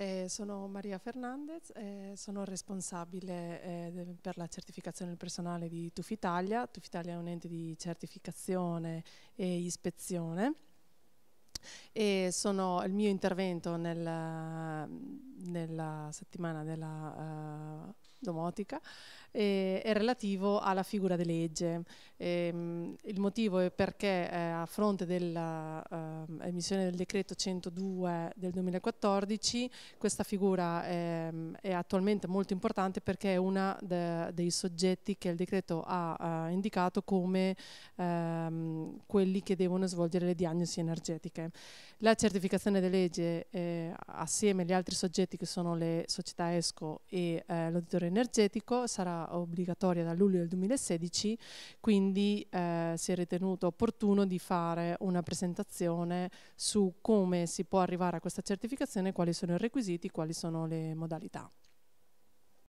Eh, sono Maria Fernandez, eh, sono responsabile eh, per la certificazione del personale di Tufitalia. Tufitalia è un ente di certificazione e ispezione. E sono, il mio intervento nella, nella settimana della uh, domotica eh, è relativo alla figura di legge. Ehm, il motivo è perché eh, a fronte dell'emissione ehm, del decreto 102 del 2014 questa figura ehm, è attualmente molto importante perché è uno de dei soggetti che il decreto ha eh, indicato come ehm, quelli che devono svolgere le diagnosi energetiche. La certificazione delle leggi eh, assieme agli altri soggetti che sono le società ESCO e eh, l'auditore energetico sarà obbligatoria da luglio del 2016, quindi eh, si è ritenuto opportuno di fare una presentazione su come si può arrivare a questa certificazione, quali sono i requisiti, quali sono le modalità.